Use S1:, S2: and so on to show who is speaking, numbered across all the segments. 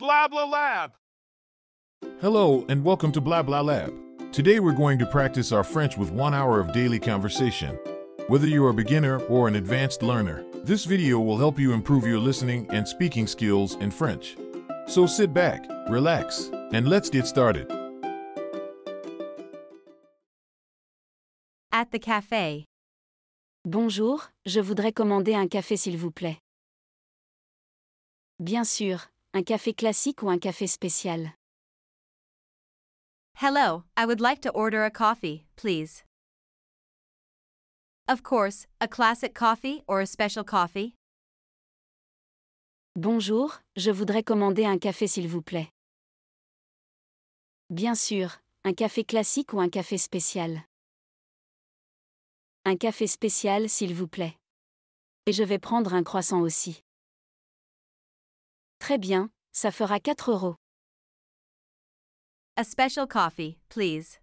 S1: Blabla Lab! Hello, and welcome to Blabla Lab. Today we're going to practice our French with one hour of daily conversation. Whether you're a beginner or an advanced learner, this video will help you improve your listening and speaking skills in French. So sit back, relax, and let's get started. At the cafe.
S2: Bonjour, je voudrais commander un café s'il vous plaît. Bien sûr, un café classique ou un café spécial
S1: Hello, I would like to order a coffee, please. Of course, a classic coffee or a special coffee?
S2: Bonjour, je voudrais commander un café s'il vous plaît. Bien sûr, un café classique ou un café spécial. Un café spécial s'il vous plaît. Et je vais prendre un croissant aussi. Très bien, ça fera 4 euros. A special coffee,
S1: please.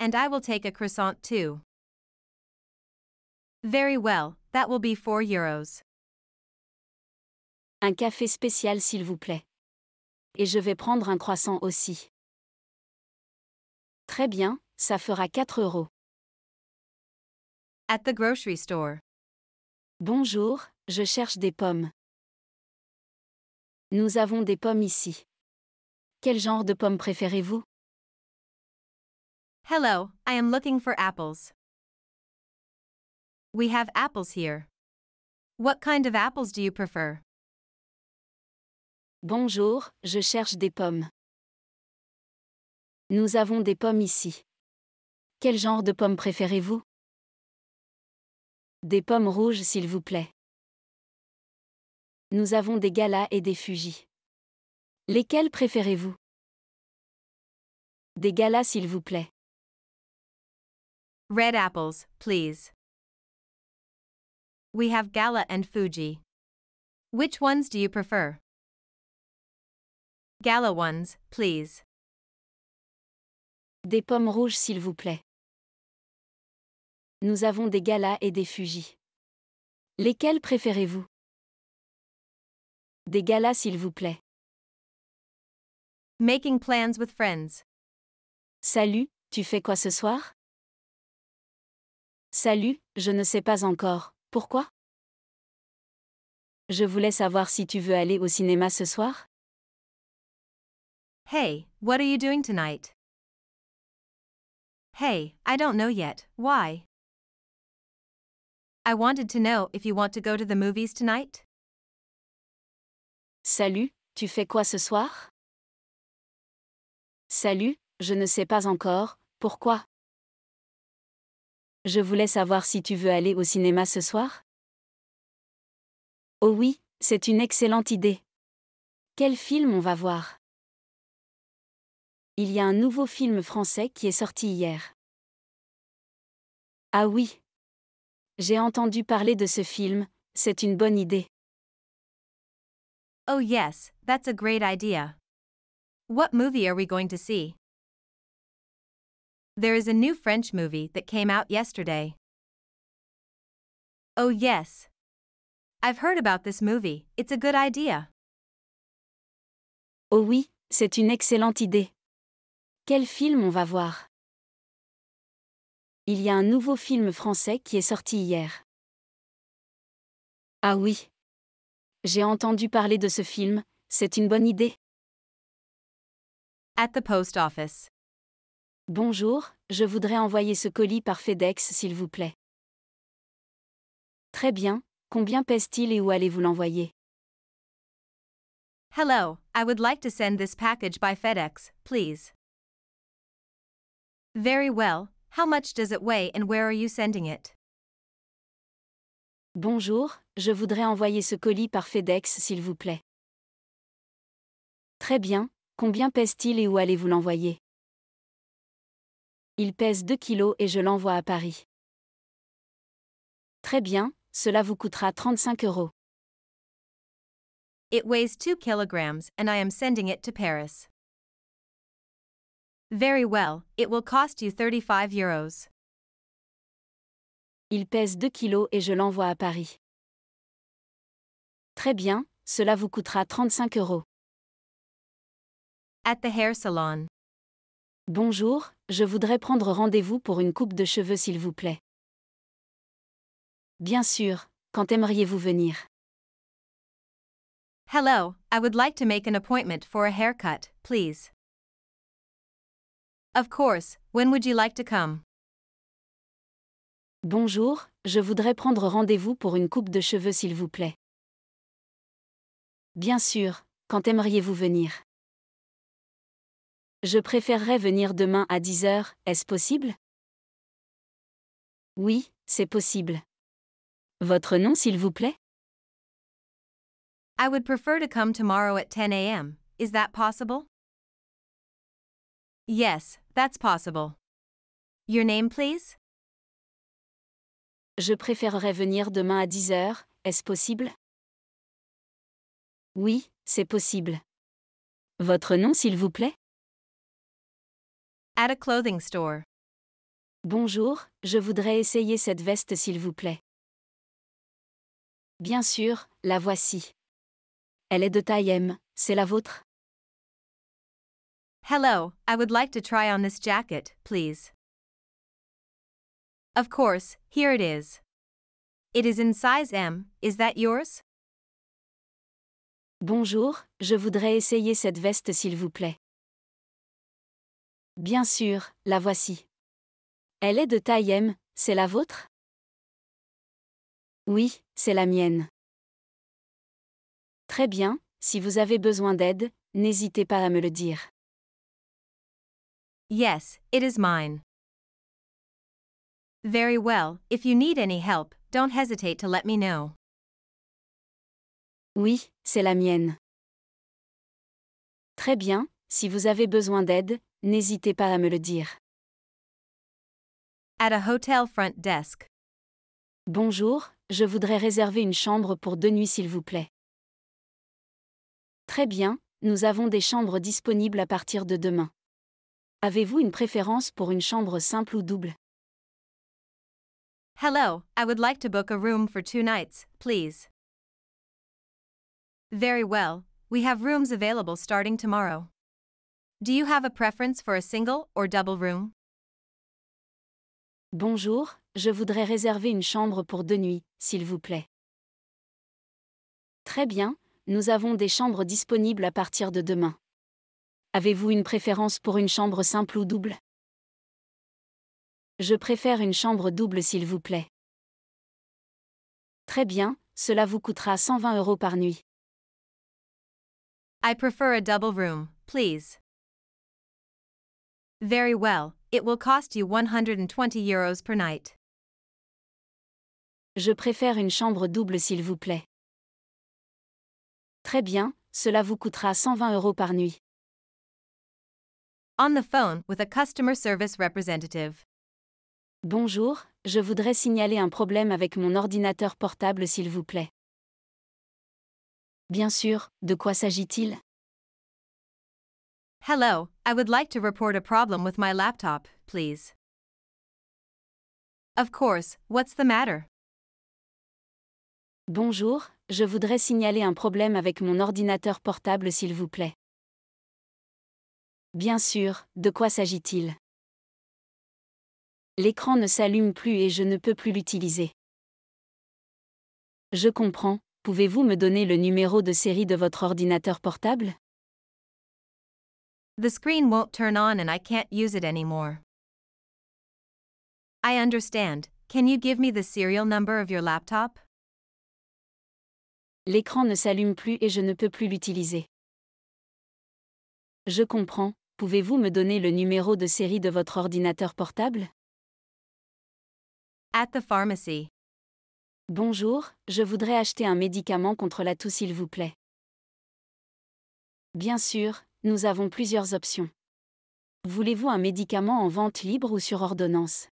S1: And I will take a croissant too.
S2: Very well, that will be 4 euros. Un café spécial s'il vous plaît. Et je vais prendre un croissant aussi. Très bien, ça fera 4 euros. At the grocery store. Bonjour, je cherche des pommes. Nous avons des pommes ici. Quel genre de pommes préférez-vous?
S1: Hello, I am looking for apples. We have apples here. What kind of apples do you prefer?
S2: Bonjour, je cherche des pommes. Nous avons des pommes ici. Quel genre de pommes préférez-vous? Des pommes rouges s'il vous plaît nous avons des galas et des fujis. Lesquels préférez-vous Des galas s'il vous plaît. Red apples, please.
S1: We have gala and Fuji. Which ones do you prefer? Gala ones, please.
S2: Des pommes rouges s'il vous plaît. Nous avons des galas et des fujis. Lesquels préférez-vous des
S1: galas s'il vous plaît. Making plans with friends.
S2: Salut, tu fais quoi ce soir Salut, je ne sais pas encore. Pourquoi Je voulais savoir si tu veux aller au cinéma ce soir. Hey, what are you doing tonight
S1: Hey, I don't know yet. Why I wanted to know if you want to go to the movies tonight
S2: Salut, tu fais quoi ce soir Salut, je ne sais pas encore, pourquoi Je voulais savoir si tu veux aller au cinéma ce soir Oh oui, c'est une excellente idée. Quel film on va voir Il y a un nouveau film français qui est sorti hier. Ah oui. J'ai entendu parler de ce film, c'est une bonne idée.
S1: Oh, yes, that's a great idea. What movie are we going to see? There is a new French movie that came out yesterday. Oh, yes. I've heard about this movie, it's a good idea.
S2: Oh oui, c'est une excellente idée. Quel film on va voir Il y a un nouveau film français qui est sorti hier. Ah oui, J'ai entendu parler de ce film, c'est une bonne idée. At the post office. Bonjour, je voudrais envoyer ce colis par FedEx s'il vous plaît. Très bien, combien pèse-t-il et où allez-vous l'envoyer
S1: Hello, I would like to send this package by FedEx, please. Very well, how much does it weigh and where are you sending it?
S2: Bonjour, je voudrais envoyer ce colis par FedEx s'il vous plaît. Très bien, combien pèse-t-il et où allez-vous l'envoyer Il pèse 2 kilos et je l'envoie à Paris. Très bien, cela vous coûtera 35 euros.
S1: It weighs 2 kilograms and I am sending it to Paris. Very
S2: well, it will cost you 35 euros. Il pèse 2 kilos et je l'envoie à Paris. Très bien, cela vous coûtera 35 euros.
S1: At the hair salon.
S2: Bonjour, je voudrais prendre rendez-vous pour une coupe de cheveux s'il vous plaît. Bien sûr, quand aimeriez-vous venir Hello,
S1: I would like to make an appointment for a haircut, please. Of course, when would you like to come Bonjour, je
S2: voudrais prendre rendez-vous pour une coupe de cheveux s'il vous plaît. Bien sûr, quand aimeriez-vous venir Je préférerais venir demain à 10h, est-ce possible Oui, c'est possible. Votre nom s'il vous plaît I would prefer to come
S1: tomorrow at 10 a.m. Is that possible Yes,
S2: that's possible. Your name please je préférerais venir demain à 10 heures, est-ce possible Oui, c'est possible. Votre nom, s'il vous plaît At a clothing store. Bonjour, je voudrais essayer cette veste, s'il vous plaît. Bien sûr, la voici. Elle est de taille M, c'est la vôtre Hello, I would like to try on
S1: this jacket, please. Of course, here it is. It is in size M, is that yours?
S2: Bonjour, je voudrais essayer cette veste s'il vous plaît. Bien sûr, la voici. Elle est de taille M, c'est la vôtre Oui, c'est la mienne. Très bien, si vous avez besoin d'aide, n'hésitez pas à me le dire.
S1: Yes, it is mine. Very well, if you need any help,
S2: don't hesitate to let me know. Oui, c'est la mienne. Très bien, si vous avez besoin d'aide, n'hésitez pas à
S1: me le dire. At a hotel front desk.
S2: Bonjour, je voudrais réserver une chambre pour deux nuits s'il vous plaît. Très bien, nous avons des chambres disponibles à partir de demain. Avez-vous une préférence pour une chambre simple ou double
S1: Hello, I would like to book a room for two nights, please. Very well, we have rooms available starting tomorrow. Do you have a preference for a single or
S2: double room? Bonjour, je voudrais réserver une chambre pour deux nuits, s'il vous plaît. Très bien, nous avons des chambres disponibles à partir de demain. Avez-vous une préférence pour une chambre simple ou double je préfère une chambre double s'il vous plaît. Très bien, cela vous coûtera 120 euros par nuit. I prefer a double room, please. Very
S1: well, it will cost you 120 euros per night.
S2: Je préfère une chambre double s'il vous plaît. Très bien, cela vous coûtera 120 euros par nuit. On the phone with a
S1: customer service representative.
S2: Bonjour, je voudrais signaler un problème avec mon ordinateur portable s'il vous plaît. Bien sûr, de quoi s'agit-il Hello, I would like to report a problem with
S1: my laptop, please. Of course, what's the matter?
S2: Bonjour, je voudrais signaler un problème avec mon ordinateur portable s'il vous plaît. Bien sûr, de quoi s'agit-il L'écran ne s'allume plus et je ne peux plus l'utiliser. Je comprends, pouvez-vous me donner le numéro de série de votre ordinateur portable The
S1: screen won't turn on and I can't use it anymore. I understand. Can you give me the serial number
S2: of your laptop? L'écran ne s'allume plus et je ne peux plus l'utiliser. Je comprends. Pouvez-vous me donner le numéro de série de votre ordinateur portable At the pharmacy. Bonjour, je voudrais acheter un médicament contre la toux s'il vous plaît. Bien sûr, nous avons plusieurs options. Voulez-vous un médicament en vente libre ou sur ordonnance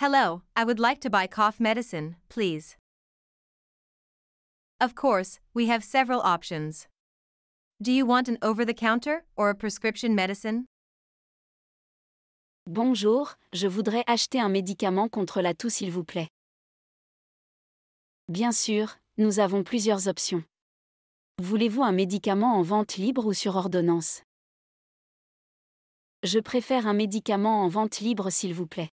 S2: Hello, I would
S1: like to buy cough medicine, please. Of course, we have several options. Do you want an over the counter or a prescription medicine?
S2: Bonjour, je voudrais acheter un médicament contre la toux s'il vous plaît. Bien sûr, nous avons plusieurs options. Voulez-vous un médicament en vente libre ou sur ordonnance Je préfère un médicament en vente libre s'il vous plaît.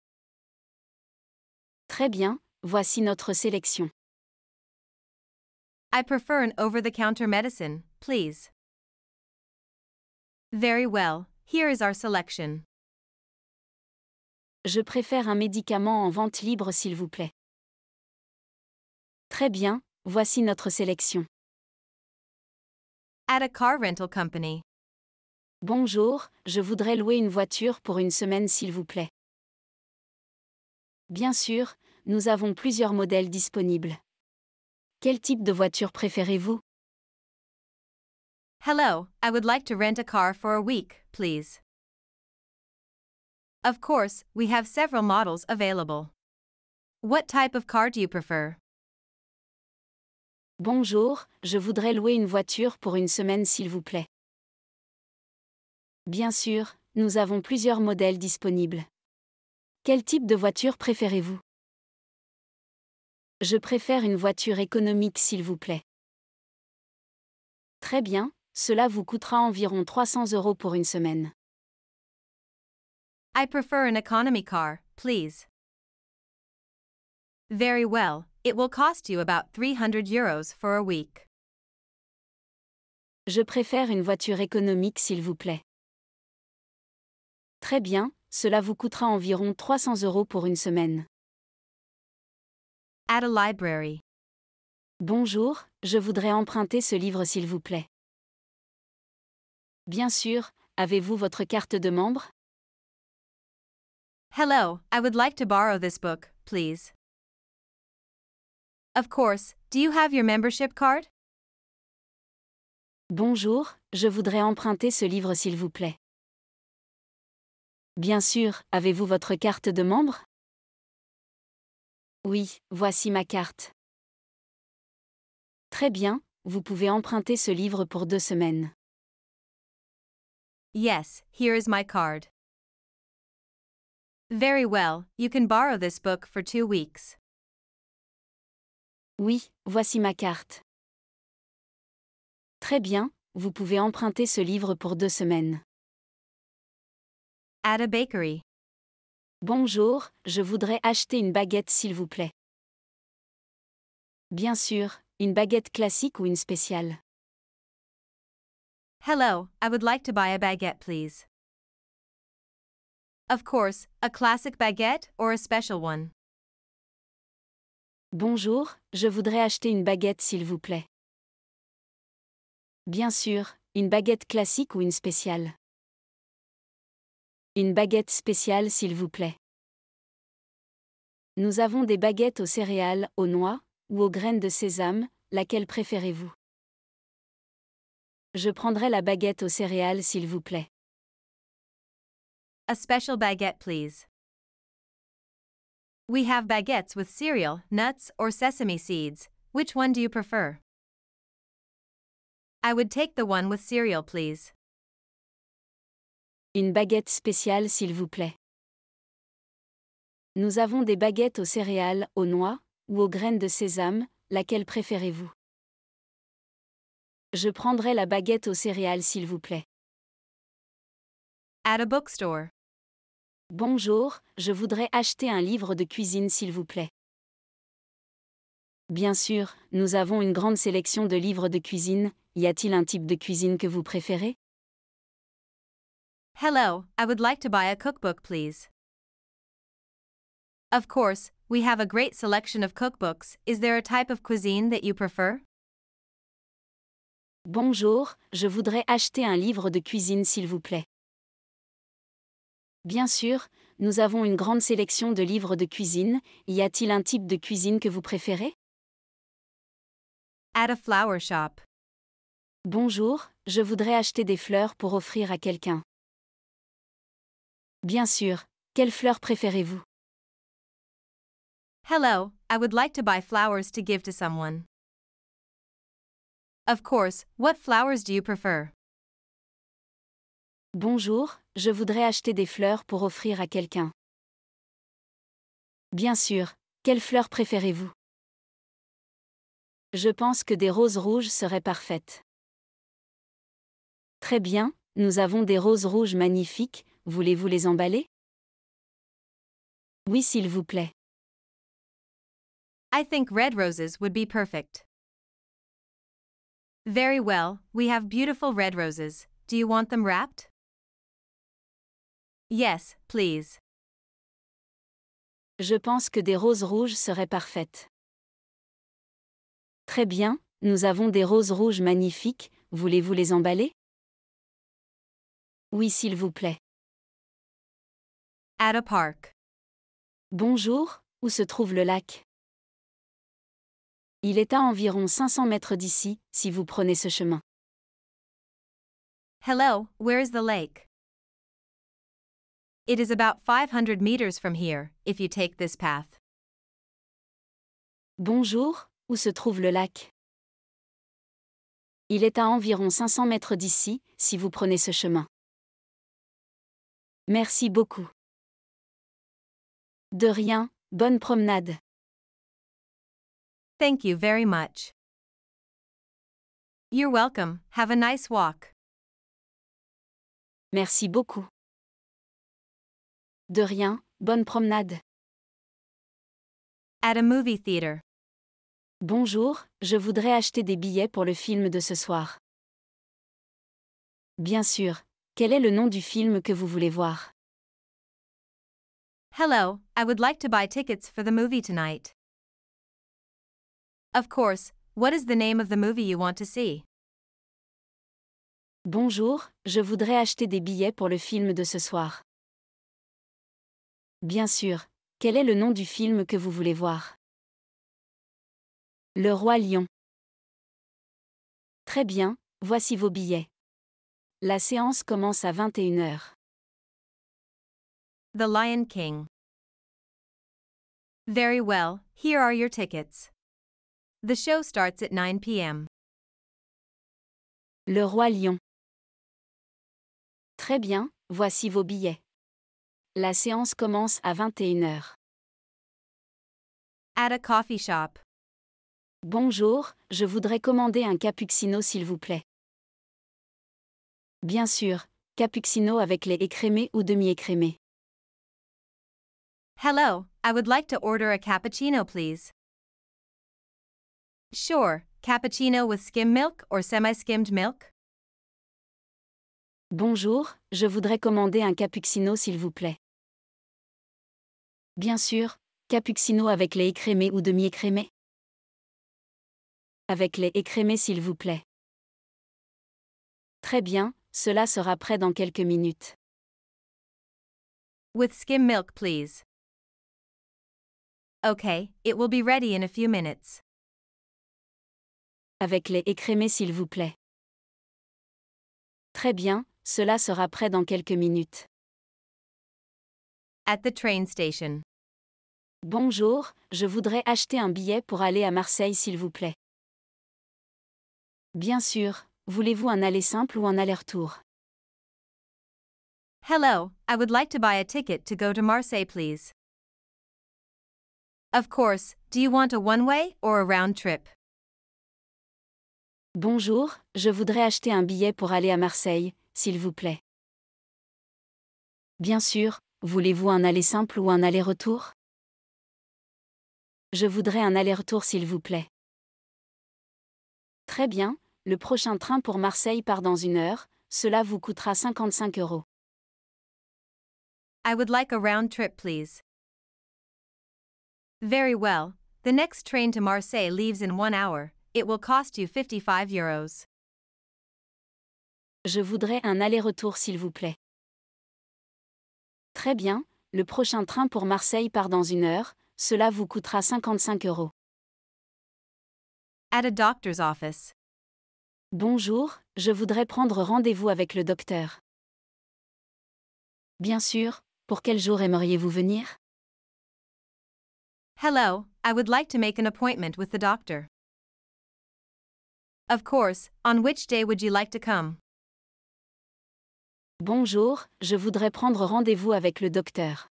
S2: Très bien, voici notre sélection. I
S1: prefer an over-the-counter medicine, please. Very well, here is our
S2: selection. Je préfère un médicament en vente libre s'il vous plaît. Très bien, voici notre sélection.
S1: At a car rental company.
S2: Bonjour, je voudrais louer une voiture pour une semaine s'il vous plaît. Bien sûr, nous avons plusieurs modèles disponibles. Quel type de voiture préférez-vous
S1: Hello, I would like to rent a car for a week, please. Of course, we have several models available.
S2: What type of car do you prefer? Bonjour, je voudrais louer une voiture pour une semaine s'il vous plaît. Bien sûr, nous avons plusieurs modèles disponibles. Quel type de voiture préférez-vous Je préfère une voiture économique s'il vous plaît. Très bien, cela vous coûtera environ 300 euros pour une semaine.
S1: I prefer an economy car, please. Very well, it will cost you about 300 euros for a week.
S2: Je préfère une voiture économique s'il vous plaît. Très bien, cela vous coûtera environ 300 euros pour une semaine. At a library. Bonjour, je voudrais emprunter ce livre s'il vous plaît. Bien sûr, avez-vous votre carte de membre
S1: Hello, I would like to borrow this book, please. Of course, do you have your membership card?
S2: Bonjour, je voudrais emprunter ce livre s'il vous plaît. Bien sûr, avez-vous votre carte de membre? Oui, voici ma carte. Très bien, vous pouvez emprunter ce livre pour deux semaines.
S1: Yes, here is my card. Very well, you can borrow this book for two weeks.
S2: Oui, voici ma carte. Très bien, vous pouvez emprunter ce livre pour deux semaines. At a bakery. Bonjour, je voudrais acheter une baguette s'il vous plaît. Bien sûr, une baguette classique ou une spéciale.
S1: Hello, I would like to buy a baguette please. Of course, a classic baguette or a special one.
S2: Bonjour, je voudrais acheter une baguette s'il vous plaît. Bien sûr, une baguette classique ou une spéciale. Une baguette spéciale s'il vous plaît. Nous avons des baguettes aux céréales, aux noix ou aux graines de sésame, laquelle préférez-vous Je prendrai la baguette aux céréales s'il vous plaît.
S1: A special baguette, please. We have baguettes with cereal, nuts, or sesame seeds. Which one do you prefer? I would take the one with cereal, please.
S2: Une baguette spéciale, s'il vous plaît. Nous avons des baguettes aux céréales, aux noix ou aux graines de sésame, laquelle préférez-vous Je prendrai la baguette aux céréales, s'il vous plaît. At a bookstore. Bonjour, je voudrais acheter un livre de cuisine s'il vous plaît. Bien sûr, nous avons une grande sélection de livres de cuisine. Y a-t-il un type de cuisine que vous préférez Hello, I would
S1: like to buy a cookbook, please. Of course, we have a great selection of cookbooks. Is there a type of cuisine that you prefer?
S2: Bonjour, je voudrais acheter un livre de cuisine s'il vous plaît. Bien sûr, nous avons une grande sélection de livres de cuisine. Y a-t-il un type de cuisine que vous préférez At a flower shop. Bonjour, je voudrais acheter des fleurs pour offrir à quelqu'un. Bien sûr, quelles fleurs préférez-vous
S1: Hello, I would like to buy flowers to give to someone. Of
S2: course, what flowers do you prefer Bonjour, je voudrais acheter des fleurs pour offrir à quelqu'un. Bien sûr, quelles fleurs préférez-vous Je pense que des roses rouges seraient parfaites. Très bien, nous avons des roses rouges magnifiques, voulez-vous les emballer Oui, s'il vous plaît. I think
S1: red roses would be perfect. Very well, we have beautiful red roses. Do you want them wrapped?
S2: Yes, please. Je pense que des roses rouges seraient parfaites. Très bien, nous avons des roses rouges magnifiques, voulez-vous les emballer Oui, s'il vous plaît. At a park. Bonjour, où se trouve le lac Il est à environ 500 mètres d'ici, si vous prenez ce chemin. Hello, where is the lake
S1: It is about 500 meters from here, if you take this path.
S2: Bonjour, où se trouve le lac Il est à environ 500 mètres d'ici, si vous prenez ce chemin. Merci beaucoup. De rien, bonne promenade.
S1: Thank you very much. You're welcome, have a nice walk. Merci beaucoup.
S2: De rien, bonne promenade. At a movie theater. Bonjour, je voudrais acheter des billets pour le film de ce soir. Bien sûr, quel est le nom du film que vous voulez
S1: voir? Hello, I would like to buy tickets for the movie tonight. Of course, what is the name of the movie you want to see?
S2: Bonjour, je voudrais acheter des billets pour le film de ce soir. Bien sûr. Quel est le nom du film que vous voulez voir Le roi lion. Très bien, voici vos billets. La séance commence à 21h. The Lion King. Very well,
S1: here are your tickets. The show starts at 9 p.m.
S2: Le Roi Lion. Très bien, voici vos billets. La séance commence à 21h. At a coffee shop. Bonjour, je voudrais commander un cappuccino s'il vous plaît. Bien sûr, cappuccino avec lait écrémé
S1: ou demi-écrémé. Hello, I would like to order a cappuccino please. Sure, cappuccino with skim milk or
S2: semi-skimmed milk? Bonjour, je voudrais commander un cappuccino s'il vous plaît. Bien sûr, cappuccino avec lait écrémé ou demi-écrémé Avec lait écrémé s'il vous plaît. Très bien, cela sera prêt dans quelques minutes.
S1: With skim milk, please. Okay,
S2: it will be ready in a few minutes. Avec lait écrémé s'il vous plaît. Très bien, cela sera prêt dans quelques minutes. At the train station. Bonjour, je voudrais acheter un billet pour aller à Marseille s'il vous plaît. Bien sûr, voulez-vous un aller simple ou un aller-retour Hello,
S1: I would like to buy a ticket to go to Marseille please. Of course,
S2: do you want a one-way or a round trip? Bonjour, je voudrais acheter un billet pour aller à Marseille, s'il vous plaît. Bien sûr, Voulez-vous un aller simple ou un aller-retour Je voudrais un aller-retour s'il vous plaît. Très bien, le prochain train pour Marseille part dans une heure, cela vous coûtera 55 euros. I would like a round trip, please. Very
S1: well. The next train to Marseille leaves in one hour. It will cost you 55 euros.
S2: Je voudrais un aller-retour, s'il vous plaît. Très bien, le prochain train pour Marseille part dans une heure, cela vous coûtera 55 euros.
S1: At a doctor's office.
S2: Bonjour, je voudrais prendre rendez-vous avec le docteur. Bien sûr, pour quel jour aimeriez-vous venir Hello,
S1: I would like to make an appointment with the doctor. Of course, on
S2: which day would you like to come Bonjour, je voudrais prendre rendez-vous avec le docteur.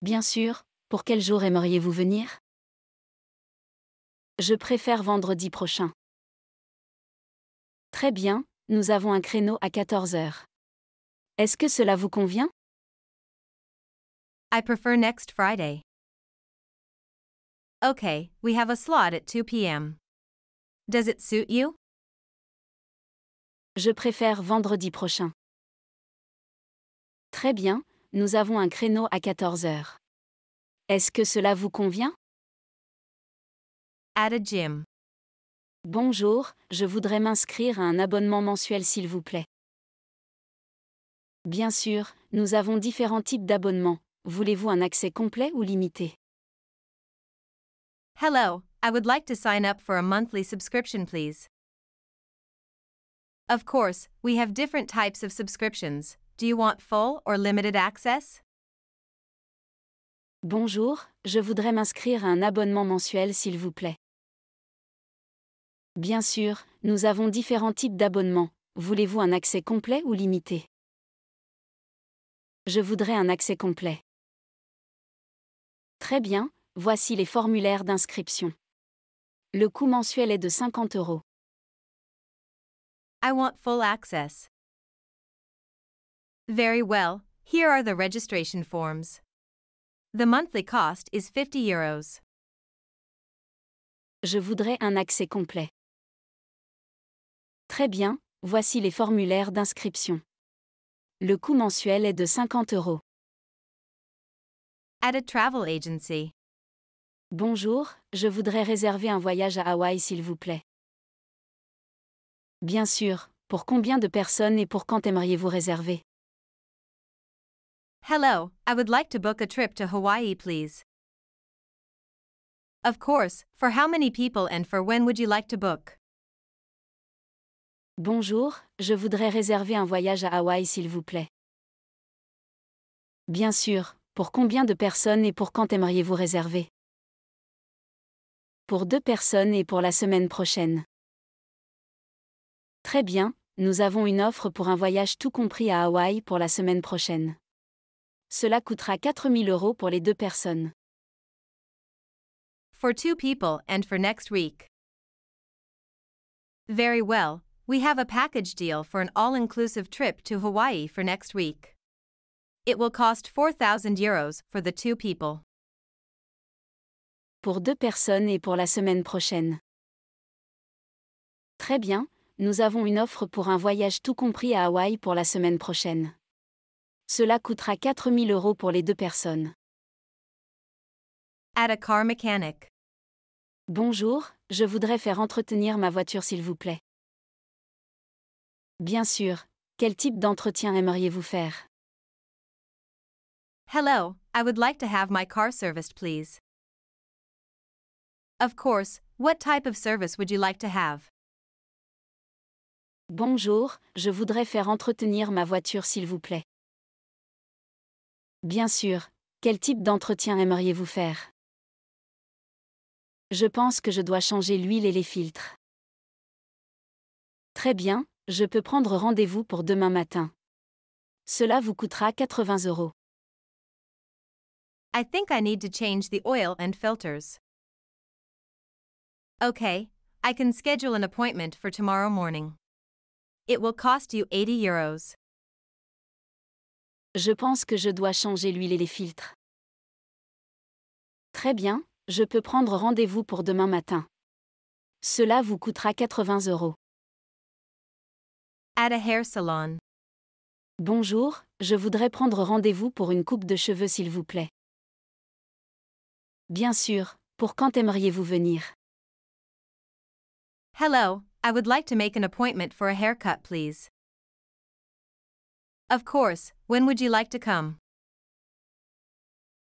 S2: Bien sûr, pour quel jour aimeriez-vous venir Je préfère vendredi prochain. Très bien, nous avons un créneau à 14 heures. Est-ce que cela vous convient I prefer next Friday.
S1: Okay, we have a slot at 2 p.m. Does it suit
S2: you? Je préfère vendredi prochain. Très bien, nous avons un créneau à 14 heures. Est-ce que cela vous convient? At gym. Bonjour, je voudrais m'inscrire à un abonnement mensuel s'il vous plaît. Bien sûr, nous avons différents types d'abonnements. Voulez-vous un accès complet ou limité?
S1: Hello, I would like to sign up for a monthly subscription please. Of course, we have different types of subscriptions. Do you
S2: want full or limited access? Bonjour, je voudrais m'inscrire à un abonnement mensuel s'il vous plaît. Bien sûr, nous avons différents types d'abonnements. Voulez-vous un accès complet ou limité Je voudrais un accès complet. Très bien, voici les formulaires d'inscription. Le coût mensuel est de 50 euros.
S1: I want full access. Very well, here are the registration forms. The monthly cost is 50
S2: euros. Je voudrais un accès complet. Très bien, voici les formulaires d'inscription. Le coût mensuel est de 50 euros. At a travel agency. Bonjour, je voudrais réserver un voyage à Hawaï s'il vous plaît. Bien sûr, pour combien de personnes et pour quand aimeriez-vous réserver?
S1: Hello, I would like to book a trip to Hawaii, please. Of course, for how many people and for when would you like to book?
S2: Bonjour, je voudrais réserver un voyage à Hawaï s'il vous plaît. Bien sûr, pour combien de personnes et pour quand aimeriez-vous réserver Pour deux personnes et pour la semaine prochaine. Très bien, nous avons une offre pour un voyage tout compris à Hawaï pour la semaine prochaine. Cela coûtera 4000 euros pour les deux personnes.
S1: For two people and for next week. Very well, we have a package deal for an all inclusive trip to Hawaii for next week. It will cost 4,000 euros for the two people.
S2: Pour deux personnes et pour la semaine prochaine. Très bien, nous avons une offre pour un voyage tout compris à Hawaï pour la semaine prochaine. Cela coûtera 4000 euros pour les deux personnes. At a car mechanic. Bonjour, je voudrais faire entretenir ma voiture s'il vous plaît. Bien sûr, quel type d'entretien aimeriez-vous faire
S1: Hello, I would like to have my car serviced, please.
S2: Of course, what type of service would you like to have? Bonjour, je voudrais faire entretenir ma voiture s'il vous plaît. Bien sûr, quel type d'entretien aimeriez-vous faire Je pense que je dois changer l'huile et les filtres. Très bien, je peux prendre rendez-vous pour demain matin. Cela vous coûtera 80 euros. I think I need to change the oil
S1: and filters. Okay, I can schedule an appointment for tomorrow morning. It will cost you 80 euros.
S2: Je pense que je dois changer l'huile et les filtres. Très bien, je peux prendre rendez-vous pour demain matin. Cela vous coûtera 80 euros.
S1: At a hair salon. Bonjour,
S2: je voudrais prendre rendez-vous pour une coupe de cheveux s'il vous plaît. Bien sûr, pour quand aimeriez-vous venir Hello,
S1: I would like to make an appointment for a haircut, please. Of course,
S2: when would you like to come?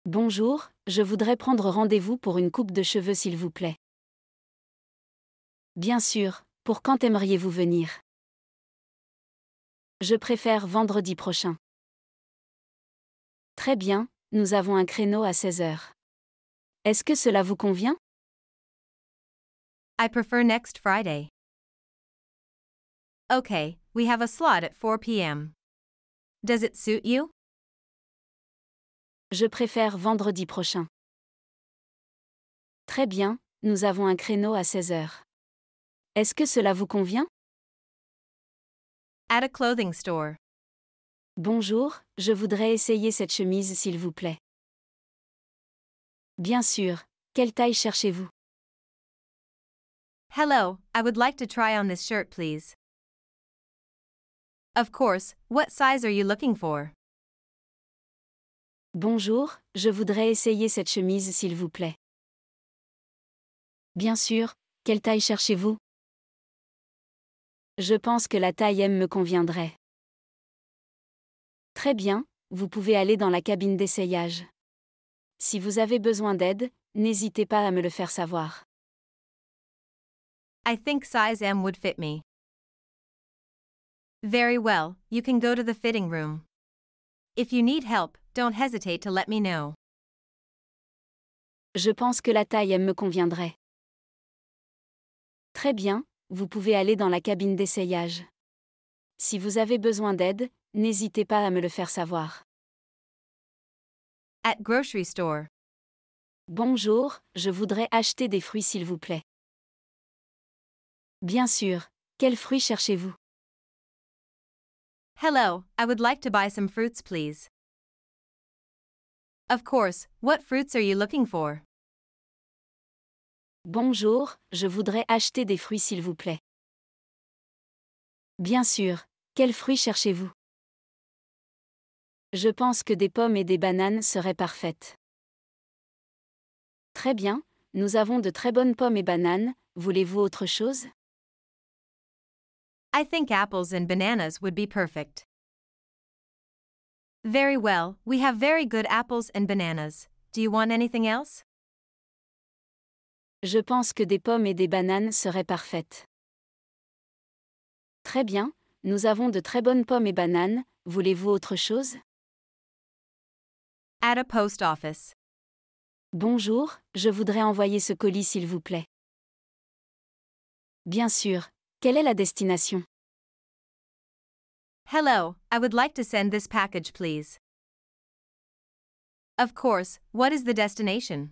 S2: Bonjour, je voudrais prendre rendez-vous pour une coupe de cheveux, s'il vous plaît. Bien sûr, pour quand aimeriez-vous venir Je préfère vendredi prochain. Très bien, nous avons un créneau à 16 heures. Est-ce que cela vous convient I
S1: prefer next Friday. Okay, we have a slot at 4 p.m. Does it
S2: suit you? Je préfère vendredi prochain. Très bien, nous avons un créneau à 16 heures. Est-ce que cela vous convient?
S1: At a clothing store. Bonjour,
S2: je voudrais essayer cette chemise s'il vous plaît. Bien sûr, quelle taille cherchez-vous? Hello, I would like to try
S1: on this shirt please. Of course, what size are you looking for?
S2: Bonjour, je voudrais essayer cette chemise s'il vous plaît. Bien sûr, quelle taille cherchez-vous Je pense que la taille M me conviendrait. Très bien, vous pouvez aller dans la cabine d'essayage. Si vous avez besoin d'aide, n'hésitez pas à me le faire savoir. I
S1: think size M would fit me. Very well, you can go to the fitting room. If you need help, don't hesitate to let me know.
S2: Je pense que la taille M me conviendrait. Très bien, vous pouvez aller dans la cabine d'essayage. Si vous avez besoin d'aide, n'hésitez pas à me le faire savoir. At grocery store. Bonjour, je voudrais acheter des fruits s'il vous plaît. Bien sûr, quels fruits cherchez-vous Hello, I would like to buy some
S1: fruits, please. Of course, what fruits are you looking for?
S2: Bonjour, je voudrais acheter des fruits, s'il vous plaît. Bien sûr, quels fruits cherchez-vous Je pense que des pommes et des bananes seraient parfaites. Très bien, nous avons de très bonnes pommes et bananes, voulez-vous autre chose
S1: I think apples and bananas would be perfect. Very well, we have very good apples and bananas. Do you want anything else?
S2: Je pense que des pommes et des bananes seraient parfaites. Très bien, nous avons de très bonnes pommes et bananes, voulez-vous autre chose?
S1: At a post office.
S2: Bonjour, je voudrais envoyer ce colis s'il vous plaît. Bien sûr, quelle est la destination?
S1: Hello, I would like to send this package, please. Of course, what is the destination?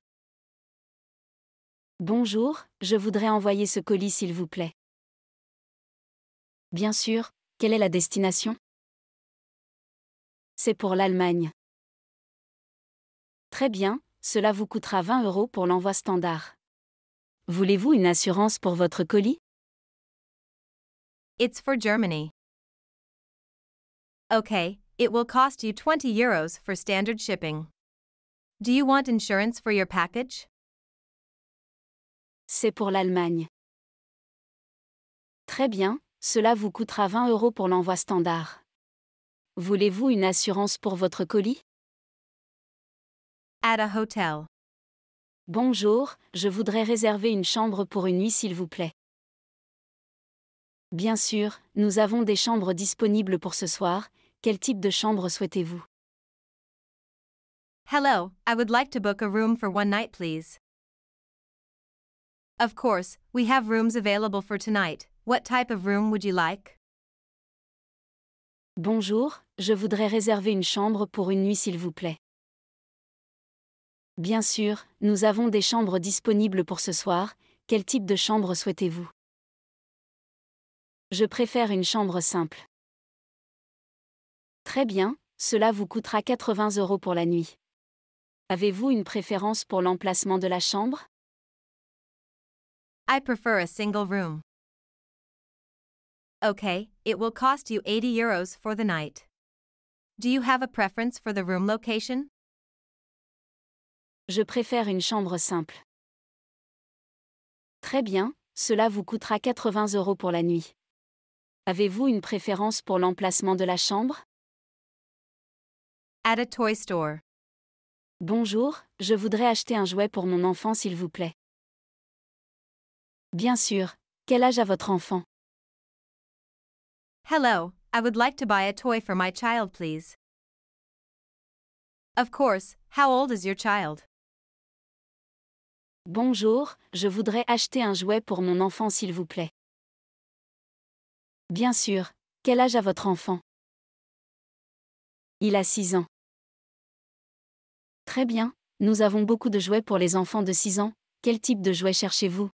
S2: Bonjour, je voudrais envoyer ce colis s'il vous plaît. Bien sûr, quelle est la destination? C'est pour l'Allemagne. Très bien, cela vous coûtera 20 euros pour l'envoi standard. Voulez-vous une assurance pour votre colis?
S1: It's for Germany. Okay, it will cost you 20 euros for standard shipping. Do you want insurance for your package?
S2: C'est pour l'Allemagne. Très bien, cela vous coûtera 20 euros pour l'envoi standard. Voulez-vous une assurance pour votre colis? At a hotel. Bonjour, je voudrais réserver une chambre pour une nuit s'il vous plaît. Bien sûr, nous avons des chambres disponibles pour ce soir. Quel type de chambre souhaitez-vous
S1: Hello, I would like to book a room for one night, please. Of course, we have rooms available for tonight. What
S2: type of room would you like? Bonjour, je voudrais réserver une chambre pour une nuit, s'il vous plaît. Bien sûr, nous avons des chambres disponibles pour ce soir. Quel type de chambre souhaitez-vous je préfère une chambre simple. Très bien, cela vous coûtera 80 euros pour la nuit. Avez-vous une préférence pour l'emplacement de la chambre
S1: I prefer a single room. Okay, it will cost 80 euros for the night. Do you
S2: have a preference for the room location? Je préfère une chambre simple. Très bien, cela vous coûtera 80 euros pour la nuit. Avez-vous une préférence pour l'emplacement de la chambre? At a toy store. Bonjour, je voudrais acheter un jouet pour mon enfant s'il vous plaît. Bien sûr. Quel âge a votre enfant?
S1: Hello, I would like to buy a toy for my child, please. Of course, how old is your child?
S2: Bonjour, je voudrais acheter un jouet pour mon enfant s'il vous plaît. Bien sûr. Quel âge a votre enfant Il a 6 ans. Très bien, nous avons beaucoup de jouets pour les enfants de 6 ans. Quel type de jouet cherchez-vous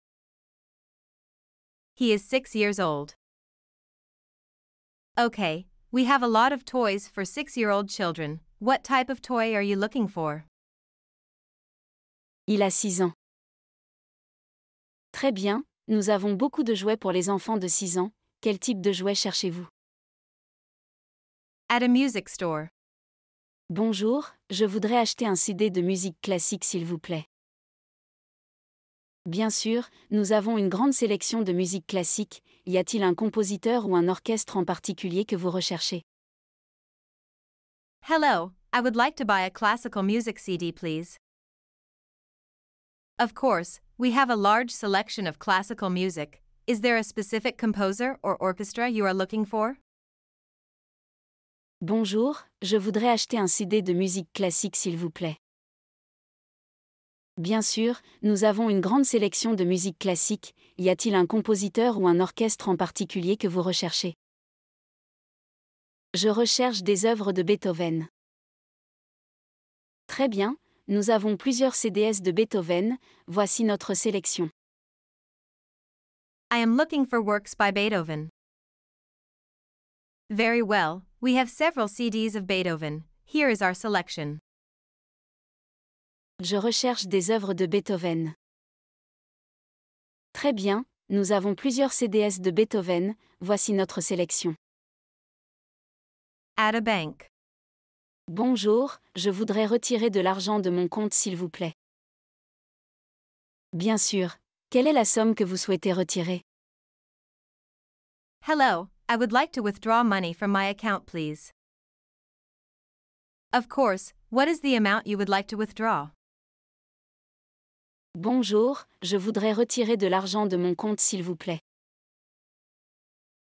S1: He is 6 years old. Okay, we have a lot of toys for 6-year-old children. What type of toy are you looking for? Il a 6
S2: ans. Très bien, nous avons beaucoup de jouets pour les enfants de 6 ans. Quel type de jouet cherchez-vous At a music store. Bonjour, je voudrais acheter un CD de musique classique s'il vous plaît. Bien sûr, nous avons une grande sélection de musique classique. Y a-t-il un compositeur ou un orchestre en particulier que vous recherchez
S1: Hello, I would like to buy a classical music CD, please. Of course, we have a large selection of classical music, Is there a specific composer or orchestra you are looking for?
S2: Bonjour, je voudrais acheter un CD de musique classique s'il vous plaît. Bien sûr, nous avons une grande sélection de musique classique. Y a-t-il un compositeur ou un orchestre en particulier que vous recherchez Je recherche des œuvres de Beethoven. Très bien, nous avons plusieurs CDS de Beethoven, voici notre sélection. I am looking for works by
S1: Beethoven. Very well, we have several CDs of Beethoven.
S2: Here is our selection. Je recherche des œuvres de Beethoven. Très bien, nous avons plusieurs CDS de Beethoven, voici notre sélection. At a bank. Bonjour, je voudrais retirer de l'argent de mon compte s'il vous plaît. Bien sûr, quelle est la somme que vous souhaitez retirer?
S1: Hello, I would like to withdraw money from my account, please. Of course, what is the amount you would like to withdraw?
S2: Bonjour, je voudrais retirer de l'argent de mon compte, s'il vous plaît.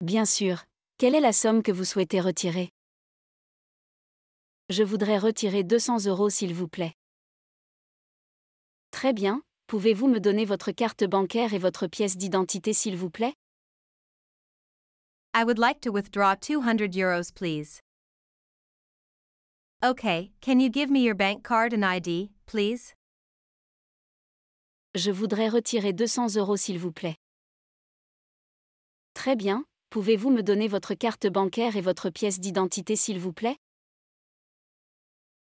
S2: Bien sûr, quelle est la somme que vous souhaitez retirer? Je voudrais retirer 200 euros, s'il vous plaît. Très bien, Pouvez-vous me donner votre carte bancaire et votre pièce d'identité s'il vous plaît
S1: I would like to withdraw 200 euros please. Okay, can you give me your bank card and ID, please?
S2: Je voudrais retirer 200 euros s'il vous plaît. Très bien, pouvez-vous me donner votre carte bancaire et votre pièce d'identité s'il vous plaît?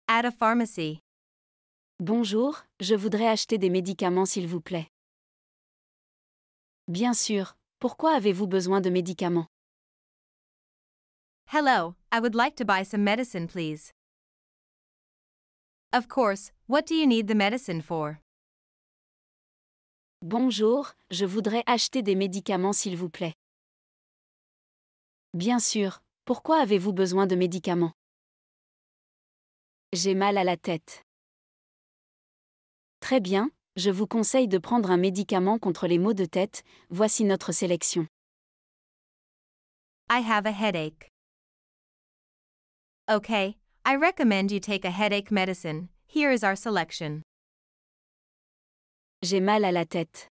S2: At a pharmacy. Bonjour, je voudrais acheter des médicaments s'il vous plaît. Bien sûr, pourquoi avez-vous besoin
S1: de médicaments Hello, I would like to buy some medicine please.
S2: Of course, what do you need the medicine for? Bonjour, je voudrais acheter des médicaments s'il vous plaît. Bien sûr, pourquoi avez-vous besoin de médicaments J'ai mal à la tête. Très bien, je vous conseille de prendre un médicament contre les maux de tête, voici notre sélection.
S1: I have a headache. Okay, I recommend you take a headache medicine. Here is our selection.
S2: J'ai mal à la tête.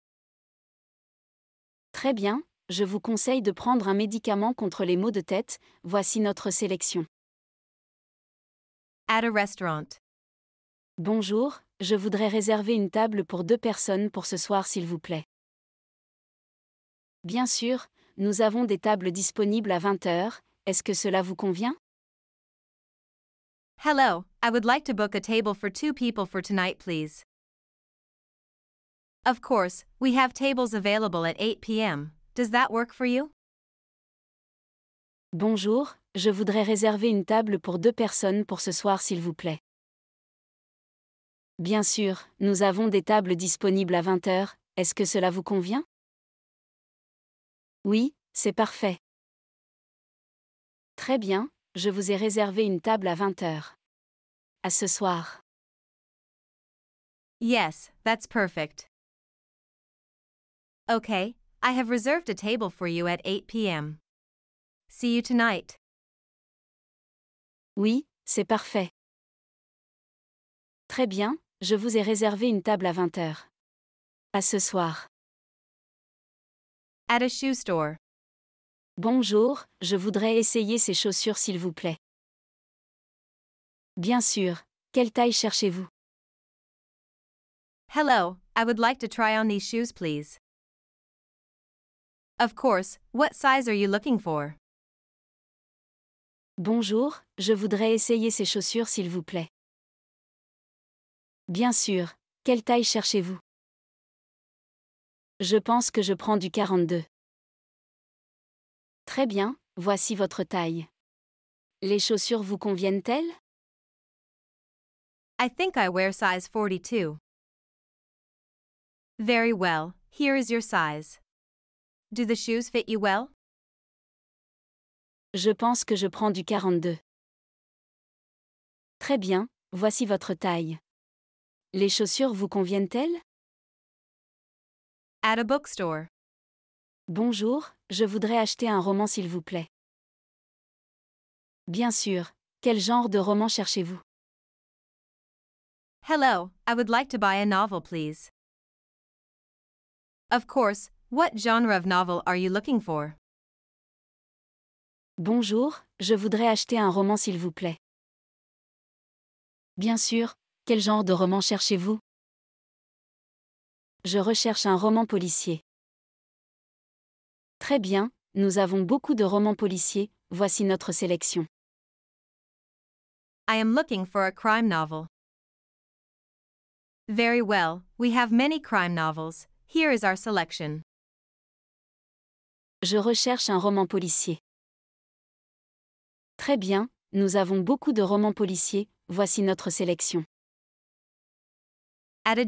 S2: Très bien, je vous conseille de prendre un médicament contre les maux de tête, voici notre sélection. At a restaurant. Bonjour, je voudrais réserver une table pour deux personnes pour ce soir s'il vous plaît. Bien sûr, nous avons des tables disponibles à 20 heures. Est-ce que cela vous convient?
S1: Hello, I would like to book a table for two people for tonight, please. Of course, we have tables available at 8 p.m. Does that work for you?
S2: Bonjour, je voudrais réserver une table pour deux personnes pour ce soir, s'il vous plaît. Bien sûr, nous avons des tables disponibles à 20h, est-ce que cela vous convient Oui, c'est parfait. Très bien, je vous ai réservé une table à 20h. À ce soir.
S1: Yes, that's perfect. Okay, I have reserved a table for you at 8
S2: p.m. See you tonight. Oui, c'est parfait. Très bien, je vous ai réservé une table à 20 h À ce soir. Bonjour, je voudrais essayer ces chaussures s'il vous plaît. Bien sûr, quelle taille cherchez-vous Hello,
S1: I would like to try on these shoes please. Of course, what
S2: size are you looking for? Bonjour, je voudrais essayer ces chaussures s'il vous plaît. Bien sûr, quelle taille cherchez-vous Je pense que je prends du 42. Très bien, voici votre taille. Les chaussures vous conviennent-elles I think I wear size 42.
S1: Very well, here is your size. Do the shoes fit you well?
S2: Je pense que je prends du 42. Très bien, voici votre taille. Les chaussures vous conviennent-elles At a bookstore. Bonjour, je voudrais acheter un roman s'il vous plaît. Bien sûr, quel genre de roman cherchez-vous
S1: Hello, I would like to buy a novel, please. Of course, what genre of novel are you looking for?
S2: Bonjour, je voudrais acheter un roman s'il vous plaît. Bien sûr, quel genre de roman cherchez-vous Je recherche un roman policier. Très bien, nous avons beaucoup de romans policiers, voici notre sélection.
S1: I am looking for a crime novel. Very well, we have many crime novels, here is our selection. Je recherche
S2: un roman policier. Très bien, nous avons beaucoup de romans policiers, voici notre sélection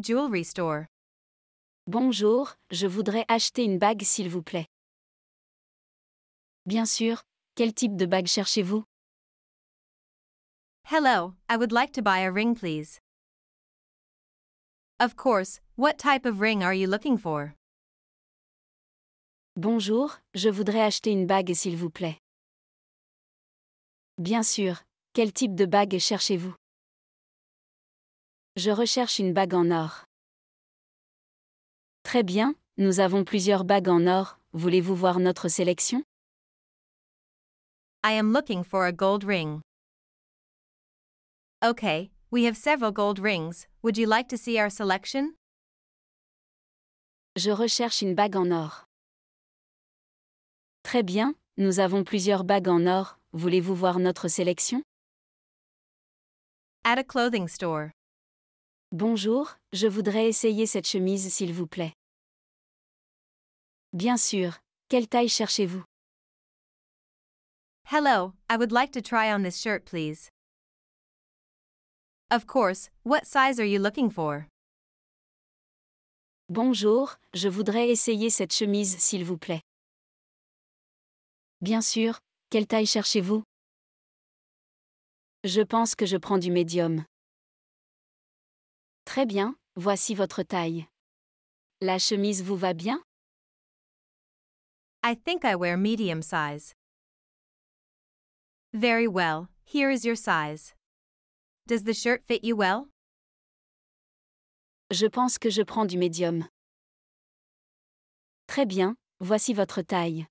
S2: jewelry store. Bonjour, je voudrais acheter une bague s'il vous plaît. Bien sûr, quel type de bague cherchez-vous
S1: Hello, I would like to buy a ring please. Of course, what type of ring are you looking for? Bonjour, je voudrais acheter
S2: une bague s'il vous plaît. Bien sûr, quel type de bague cherchez-vous je recherche une bague en or. Très bien, nous avons plusieurs bagues en or, voulez-vous voir notre sélection
S1: I am looking for a gold ring. Okay, we have several gold rings, would you like to see our selection
S2: Je recherche une bague en or. Très bien, nous avons plusieurs bagues en or, voulez-vous voir notre sélection At a clothing store. Bonjour, je voudrais essayer cette chemise s'il vous plaît. Bien sûr, quelle taille cherchez-vous
S1: Hello, I would like to try on this shirt please. Of course, what size are you looking for?
S2: Bonjour, je voudrais essayer cette chemise s'il vous plaît. Bien sûr, quelle taille cherchez-vous Je pense que je prends du médium. Très bien, voici votre taille. La chemise vous va bien? I think I wear
S1: medium size. Very well, here is your size.
S2: Does the shirt fit you well? Je pense que je prends du médium. Très bien, voici votre taille.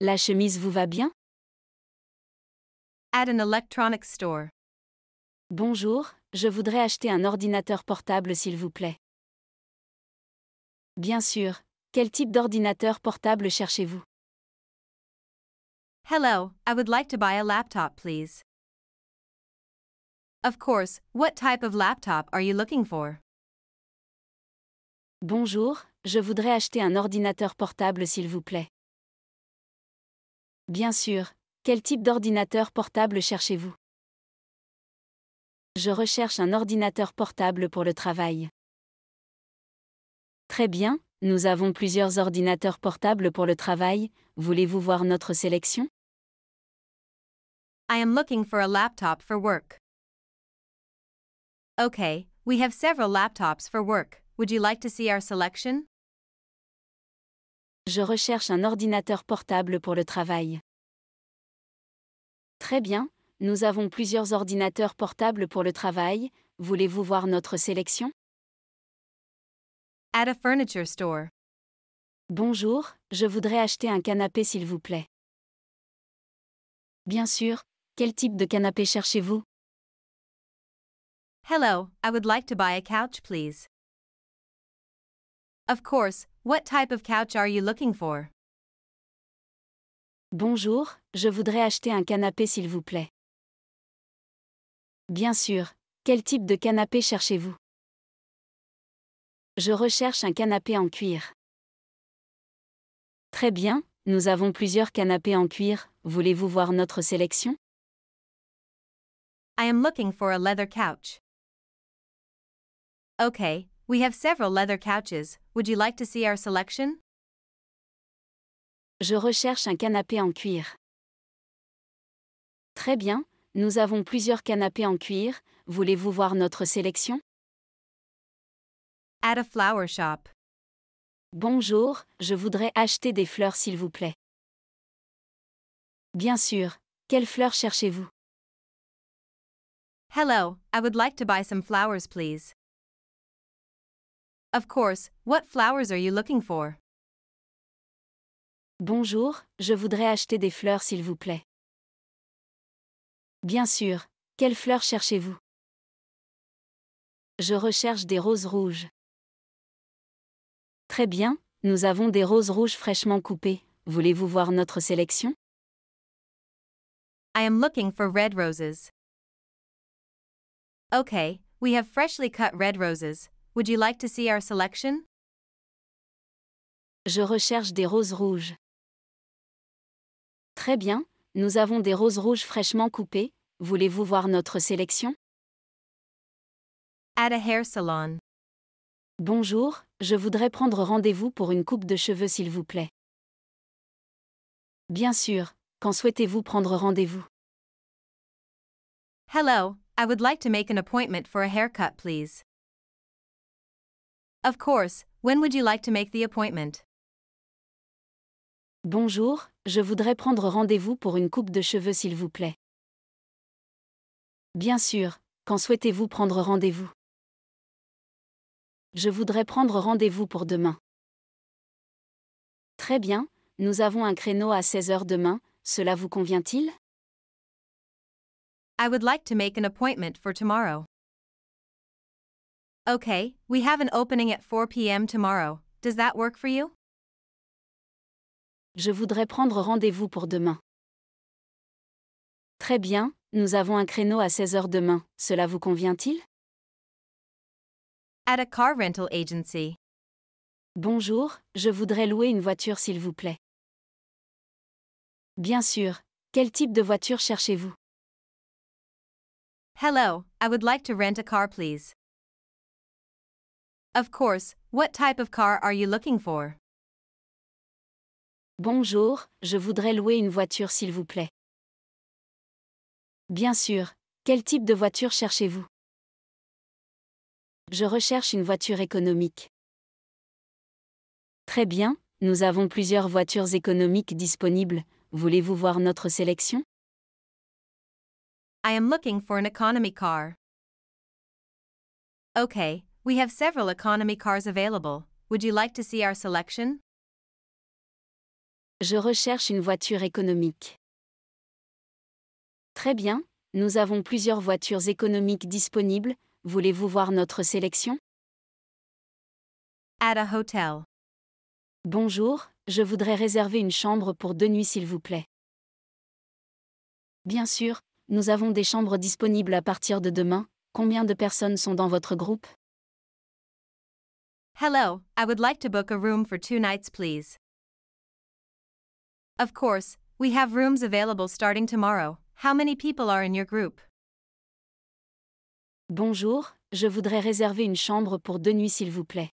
S2: La chemise vous va bien? At an electronics store. Bonjour, je voudrais acheter un ordinateur portable s'il vous plaît. Bien sûr, quel type d'ordinateur portable cherchez-vous
S1: Hello, I would like to buy a laptop, please.
S2: Of course, what type of laptop are you looking for? Bonjour, je voudrais acheter un ordinateur portable s'il vous plaît. Bien sûr, quel type d'ordinateur portable cherchez-vous je recherche un ordinateur portable pour le travail. Très bien, nous avons plusieurs ordinateurs portables pour le travail. Voulez-vous voir notre sélection?
S1: I am looking for a laptop for work. Okay, we have several laptops for work. Would you like
S2: to see our selection? Je recherche un ordinateur portable pour le travail. Très bien, nous avons plusieurs ordinateurs portables pour le travail, voulez-vous voir notre sélection At a furniture store. Bonjour, je voudrais acheter un canapé s'il vous plaît. Bien sûr, quel type de canapé cherchez-vous
S1: Hello, I would like to buy a couch, please. Of course, what type of couch are you looking for
S2: Bonjour, je voudrais acheter un canapé s'il vous plaît. Bien sûr, quel type de canapé cherchez-vous Je recherche un canapé en cuir. Très bien, nous avons plusieurs canapés en cuir, voulez-vous voir notre sélection I
S1: am looking for a leather couch. Okay, we have several leather
S2: couches, would you like to see our selection Je recherche un canapé en cuir. Très bien, nous avons plusieurs canapés en cuir, voulez-vous voir notre sélection? At a flower shop. Bonjour, je voudrais acheter des fleurs s'il vous plaît. Bien sûr, quelles fleurs cherchez-vous?
S1: Hello, I would like to buy some flowers, please. Of course, what flowers are you looking for? Bonjour, je
S2: voudrais acheter des fleurs s'il vous plaît. Bien sûr, quelles fleurs cherchez-vous Je recherche des roses rouges. Très bien, nous avons des roses rouges fraîchement coupées. Voulez-vous voir notre sélection
S1: I am looking for red roses. Okay, we have freshly cut red roses. Would you like to see our selection?
S2: Je recherche des roses rouges. Très bien, nous avons des roses rouges fraîchement coupées. Voulez-vous voir notre sélection?
S1: At a hair salon. Bonjour,
S2: je voudrais prendre rendez-vous pour une coupe de cheveux s'il vous plaît. Bien sûr, quand souhaitez-vous prendre rendez-vous? Hello,
S1: I would like to make an appointment for a haircut, please. Of course, when would you like to make the appointment? Bonjour, je
S2: voudrais prendre rendez-vous pour une coupe de cheveux s'il vous plaît. Bien sûr, quand souhaitez-vous prendre rendez-vous Je voudrais prendre rendez-vous pour demain. Très bien, nous avons un créneau à 16h demain, cela vous convient-il I would like to make an
S1: appointment for tomorrow. Okay, we have an opening at 4 p.m. tomorrow. Does that work for you? Je voudrais prendre
S2: rendez-vous pour demain. Très bien, nous avons un créneau à 16 h demain, cela vous convient-il? At a car rental agency. Bonjour, je voudrais louer une voiture s'il vous plaît. Bien sûr, quel type de voiture cherchez-vous? Hello,
S1: I would like to rent a car please. Of course,
S2: what type of car are you looking for? Bonjour, je voudrais louer une voiture s'il vous plaît. Bien sûr, quel type de voiture cherchez-vous Je recherche une voiture économique. Très bien, nous avons plusieurs voitures économiques disponibles. Voulez-vous voir notre sélection I am looking for an economy
S1: car. Okay, we have several economy cars available. Would you like to see our selection?
S2: Je recherche une voiture économique. Très bien, nous avons plusieurs voitures économiques disponibles, voulez-vous voir notre sélection At a hotel. Bonjour, je voudrais réserver une chambre pour deux nuits s'il vous plaît. Bien sûr, nous avons des chambres disponibles à partir de demain. Combien de personnes sont dans votre groupe
S1: Hello, I would like to book a room for two nights, please. Of course, we have rooms available starting tomorrow. How many people are in your group?
S2: Bonjour, je voudrais réserver une chambre pour deux nuits s'il vous plaît.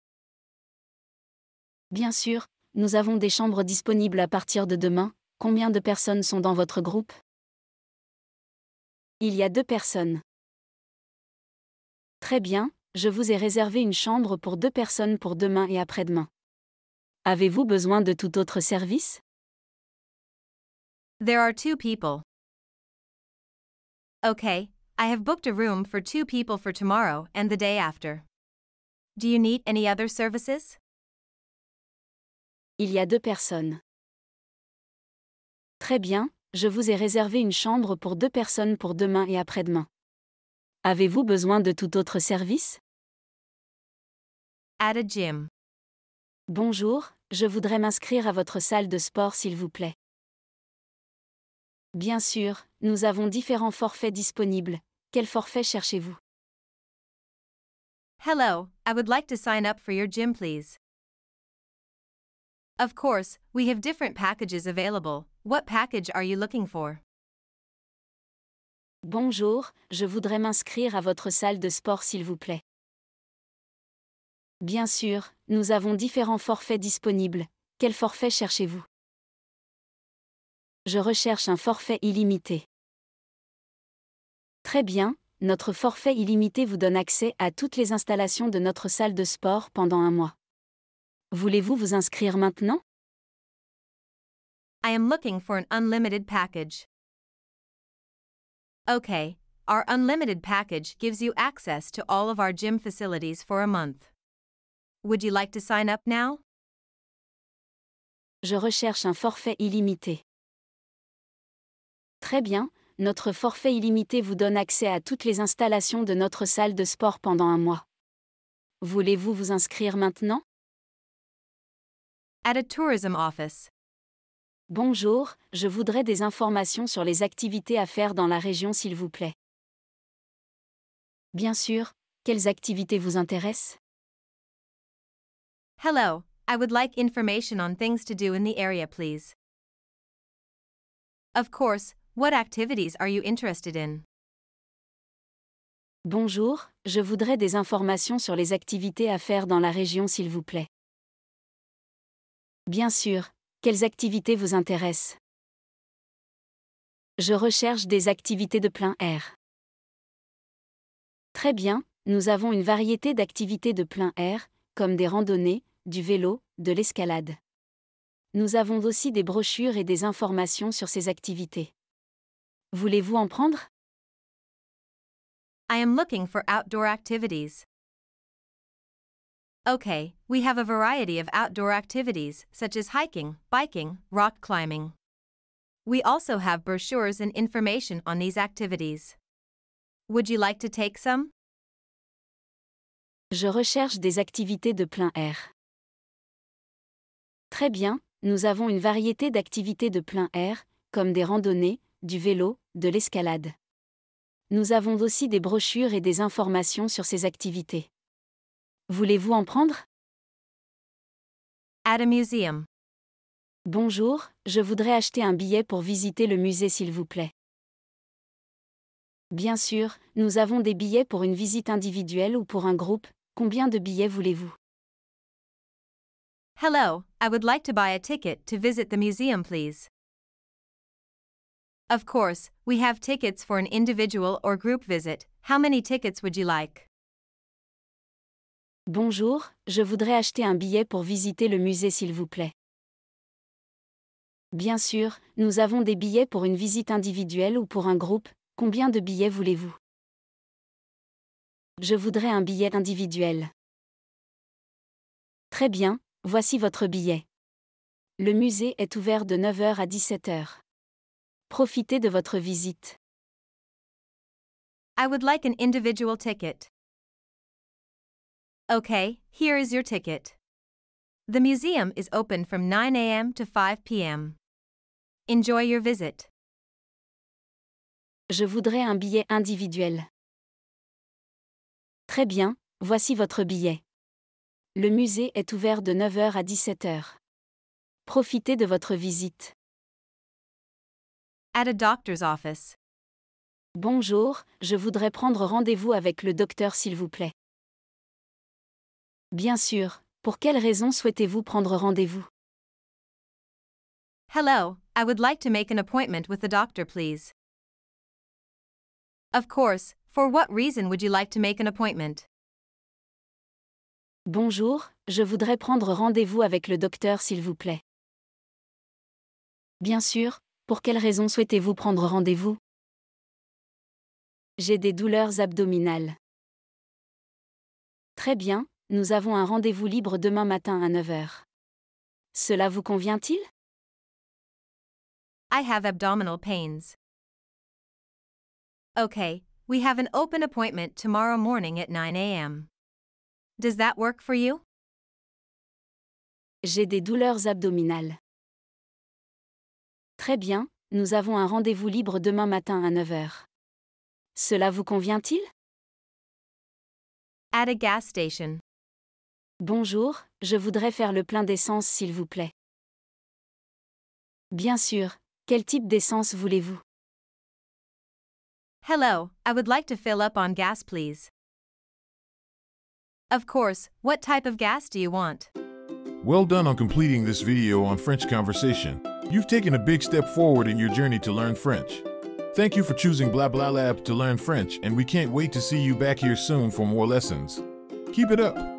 S2: Bien sûr, nous avons des chambres disponibles à partir de demain. Combien de personnes sont dans votre groupe Il y a deux personnes. Très bien, je vous ai réservé une chambre pour deux personnes pour demain et après-demain. Avez-vous besoin de tout autre service There are two people. Okay, I have booked
S1: a room for two people for tomorrow and the day after. Do you need any other
S2: services? Il y a deux personnes. Très bien, je vous ai réservé une chambre pour deux personnes pour demain et après-demain. Avez-vous besoin de tout autre service? At a gym. Bonjour, je voudrais m'inscrire à votre salle de sport s'il vous plaît. Bien sûr, nous avons différents forfaits disponibles. Quel forfait cherchez-vous
S1: Hello, I would like to sign up for your gym, please. Of course, we have different packages available.
S2: What package are you looking for? Bonjour, je voudrais m'inscrire à votre salle de sport s'il vous plaît. Bien sûr, nous avons différents forfaits disponibles. Quel forfait cherchez-vous je recherche un forfait illimité. Très bien, notre forfait illimité vous donne accès à toutes les installations de notre salle de sport pendant un mois. Voulez-vous vous inscrire maintenant? I am looking
S1: for an unlimited package. Okay, our unlimited package gives you access to all of our gym facilities for a month. Would you
S2: like to sign up now? Je recherche un forfait illimité. Très bien, notre forfait illimité vous donne accès à toutes les installations de notre salle de sport pendant un mois. Voulez-vous vous inscrire maintenant At a tourism office. Bonjour, je voudrais des informations sur les activités à faire dans la région s'il vous plaît. Bien sûr, quelles activités vous intéressent Hello,
S1: I would like information on things to do in the area, please. Of course,
S2: Bonjour, je voudrais des informations sur les activités à faire dans la région s'il vous plaît. Bien sûr, quelles activités vous intéressent Je recherche des activités de plein air. Très bien, nous avons une variété d'activités de plein air, comme des randonnées, du vélo, de l'escalade. Nous avons aussi des brochures et des informations sur ces activités. Voulez-vous en prendre?
S1: I am looking for outdoor activities. Okay, we have a variety of outdoor activities such as hiking, biking, rock climbing. We also have brochures and information on these activities. Would you
S2: like to take some? Je recherche des activités de plein air. Très bien, nous avons une variété d'activités de plein air, comme des randonnées, du vélo, de l'escalade. Nous avons aussi des brochures et des informations sur ces activités. Voulez-vous en prendre At museum. Bonjour, je voudrais acheter un billet pour visiter le musée s'il vous plaît. Bien sûr, nous avons des billets pour une visite individuelle ou pour un groupe. Combien de billets voulez-vous
S1: Hello, I would like to buy a ticket to visit the museum please. Of course, we have tickets for an individual or group visit.
S2: How many tickets would you like? Bonjour, je voudrais acheter un billet pour visiter le musée s'il vous plaît. Bien sûr, nous avons des billets pour une visite individuelle ou pour un groupe. Combien de billets voulez-vous Je voudrais un billet individuel. Très bien, voici votre billet. Le musée est ouvert de 9h à 17h. Profitez de votre visite. I would
S1: like an individual ticket. Okay, here is your ticket. The museum is open from 9 a.m. to 5 p.m.
S2: Enjoy your visit. Je voudrais un billet individuel. Très bien, voici votre billet. Le musée est ouvert de 9h à 17h. Profitez de votre visite
S1: at a doctor's
S2: Bonjour, je voudrais prendre rendez-vous avec le docteur s'il vous plaît. Bien sûr, pour quelle raison souhaitez-vous prendre rendez-vous Hello, I would like
S1: to make an appointment with the doctor please. Of course, for what reason would you like to make an appointment? Bonjour, je voudrais
S2: prendre rendez-vous avec le docteur s'il vous plaît. Bien sûr, pour quelles raisons souhaitez-vous prendre rendez-vous J'ai des douleurs abdominales. Très bien, nous avons un rendez-vous libre demain matin à 9h. Cela vous convient-il
S1: I have abdominal pains.
S2: Okay, we have an open
S1: appointment tomorrow morning at 9 a.m. Does that work for you?
S2: J'ai des douleurs abdominales. Très bien, nous avons un rendez-vous libre demain matin à 9h. Cela vous convient-il At a gas station. Bonjour, je voudrais faire le plein d'essence s'il vous plaît. Bien sûr, quel type d'essence voulez-vous Hello, I would like to fill up
S1: on gas please. Of course, what type of gas do you want? Well done on completing this video on French conversation. You've taken a big step forward in your journey to learn French. Thank you for choosing Blah Blah Lab to learn French, and we can't
S2: wait to see you back here soon for more lessons. Keep it up!